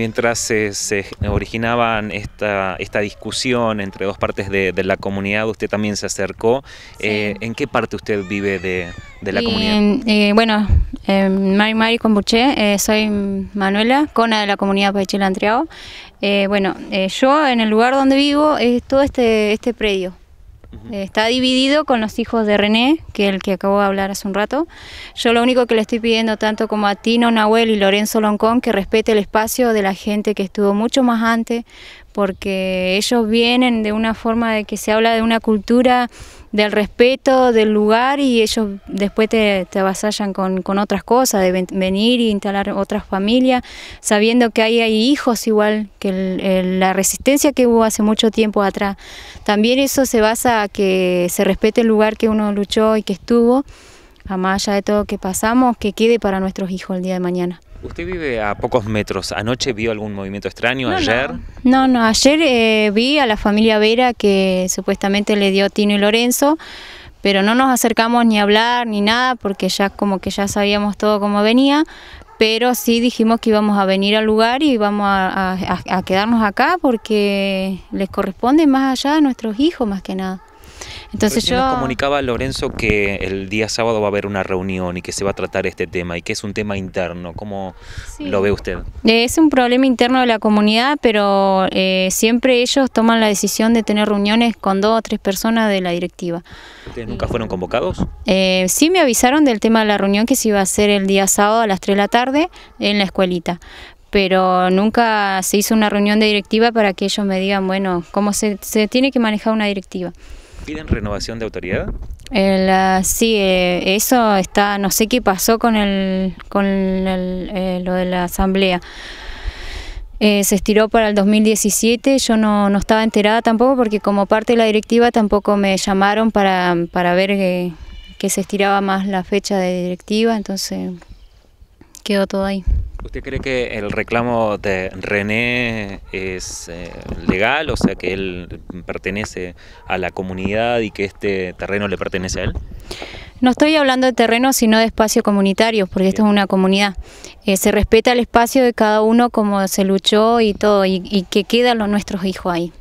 Mientras se, se originaban esta, esta, discusión entre dos partes de, la comunidad, usted también se acercó. Eh, ¿En qué parte usted vive de, la comunidad? Eh, bueno, eh, Mari Mari soy Manuela, cona de la comunidad Pachila bueno, yo en el lugar donde vivo es todo este, este predio. Eh, está dividido con los hijos de René, que es el que acabo de hablar hace un rato. Yo lo único que le estoy pidiendo tanto como a Tino, Nahuel y Lorenzo Loncón que respete el espacio de la gente que estuvo mucho más antes, porque ellos vienen de una forma de que se habla de una cultura del respeto del lugar y ellos después te, te avasallan con, otras cosas, de venir y e instalar otras familias, sabiendo que hay, hay hijos igual que la resistencia que hubo hace mucho tiempo atrás. También eso se basa a que se respete el lugar que uno luchó y que estuvo, a más allá de todo que pasamos, que quede para nuestros hijos el día de mañana. Usted vive a pocos metros. ¿Anoche vio algún movimiento extraño? ¿Ayer? No, no, ayer eh, vi a la familia Vera que supuestamente le dio Tino y Lorenzo, pero no nos acercamos ni a hablar ni nada porque ya como que ya sabíamos todo cómo venía, pero sí dijimos que íbamos a venir al lugar y íbamos a quedarnos acá porque les corresponde más allá a nuestros hijos más que nada. Entonces yo... Nos comunicaba Lorenzo que el día sábado va a haber una reunión y que se va a tratar este tema y que es un tema interno. ¿Cómo lo ve usted? Eh, es un problema interno de la comunidad, pero eh, siempre ellos toman la decisión de tener reuniones con dos o tres personas de la directiva. ¿Ustedes nunca fueron eh, convocados? sí, me avisaron del tema de la reunión que se iba a hacer el día sábado a las 3 de la tarde en la escuelita pero nunca se hizo una reunión de directiva para que ellos me digan, bueno, cómo se tiene que manejar una directiva. ¿Piden renovación de autoridad? Ah, sí, eh, eso está, no sé qué pasó con, el, con eh, lo de la asamblea. Eh, se estiró para el 2017, yo no, no, estaba enterada tampoco porque como parte de la directiva tampoco me llamaron para, para ver que se estiraba más la fecha de directiva, entonces quedó todo ahí. ¿Usted cree que el reclamo de René es eh, legal, o sea que él pertenece a la comunidad y que este terreno le pertenece a él? No estoy hablando de terreno, sino de espacio comunitario, porque esto es una comunidad. Eh, se respeta el espacio de cada uno como se luchó y todo, y, y que quedan los nuestros hijos ahí.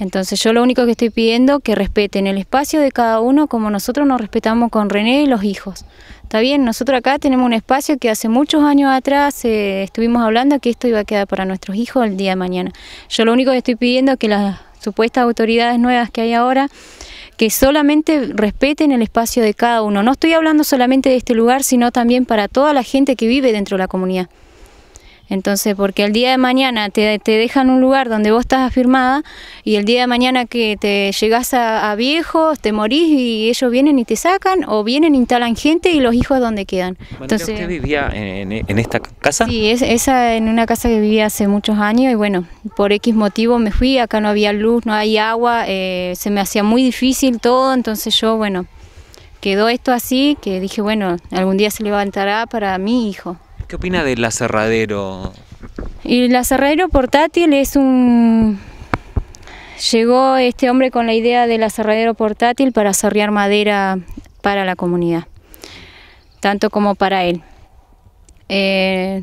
Entonces yo lo único que estoy pidiendo que respeten el espacio de cada uno como nosotros nos respetamos con René y los hijos. Está bien, nosotros acá tenemos un espacio que hace muchos años atrás eh, estuvimos hablando que esto iba a quedar para nuestros hijos el día de mañana. Yo lo único que estoy pidiendo es que las supuestas autoridades nuevas que hay ahora que solamente respeten el espacio de cada uno. No estoy hablando solamente de este lugar, sino también para toda la gente que vive dentro de la comunidad. Entonces, porque el día de mañana te, dejan un lugar donde vos estás afirmada y el día de mañana que te llegas a, viejos, te morís y ellos vienen y te sacan o vienen, instalan gente y los hijos donde quedan. Entonces, ¿Usted vivía en, esta casa? Sí, es, esa en una casa que vivía hace muchos años y bueno, por X motivo me fui, acá no había luz, no hay agua, eh, se me hacía muy difícil todo, entonces yo, bueno, quedó esto así que dije, bueno, algún día se levantará para mi hijo. ¿Qué opina del aserradero? El aserradero portátil es un... Llegó este hombre con la idea del aserradero portátil para aserrear madera para la comunidad, tanto como para él. Eh,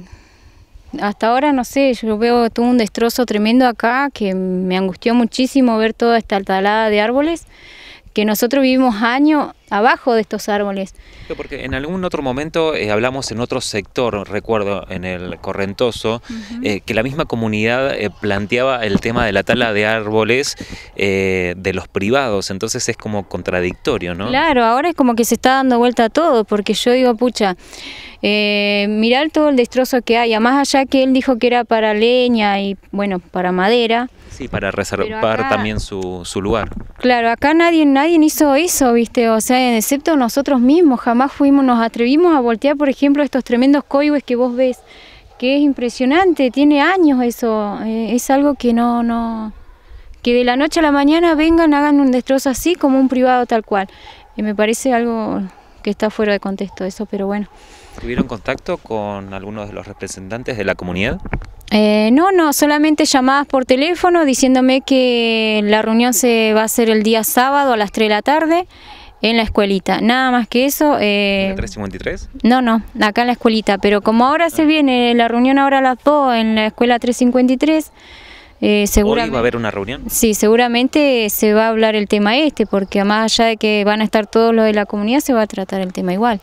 hasta ahora, no sé, yo veo todo un destrozo tremendo acá que me angustió muchísimo ver toda esta talada de árboles, que nosotros vivimos años abajo de estos árboles. Porque en algún otro momento eh, hablamos en otro sector, recuerdo, en el Correntoso, eh, que la misma comunidad eh, planteaba el tema de la tala de árboles de los privados, entonces es como contradictorio, ¿no? Claro, ahora es como que se está dando vuelta a todo, porque yo digo, pucha, mirar todo el destrozo que hay, más allá que él dijo que era para leña y, bueno, para madera. Sí, para reservar también su, su lugar. Claro, acá nadie, nadie hizo eso, ¿viste? O sea, excepto nosotros mismos. Jamás fuimos, nos atrevimos a voltear, por ejemplo, estos tremendos coigües que vos ves, que es impresionante, tiene años eso, eh, es algo que no, no, que de la noche a la mañana vengan, hagan un destrozo así como un privado tal cual. Y me parece algo que está fuera de contexto eso, pero bueno. ¿Tuvieron contacto con algunos de los representantes de la comunidad? Eh, no, no, solamente llamadas por teléfono diciéndome que la reunión se va a hacer el día sábado a las 3 de la tarde en la escuelita. Nada más que eso. Eh, ¿En la 353? No, no, acá en la escuelita. Pero como ahora se ah. viene la reunión ahora a las 2 en la escuela 353, eh, seguramente, ¿Hoy va a haber una reunión? Sí, seguramente se va a hablar el tema este, porque más allá de que van a estar todos los de la comunidad, se va a tratar el tema igual.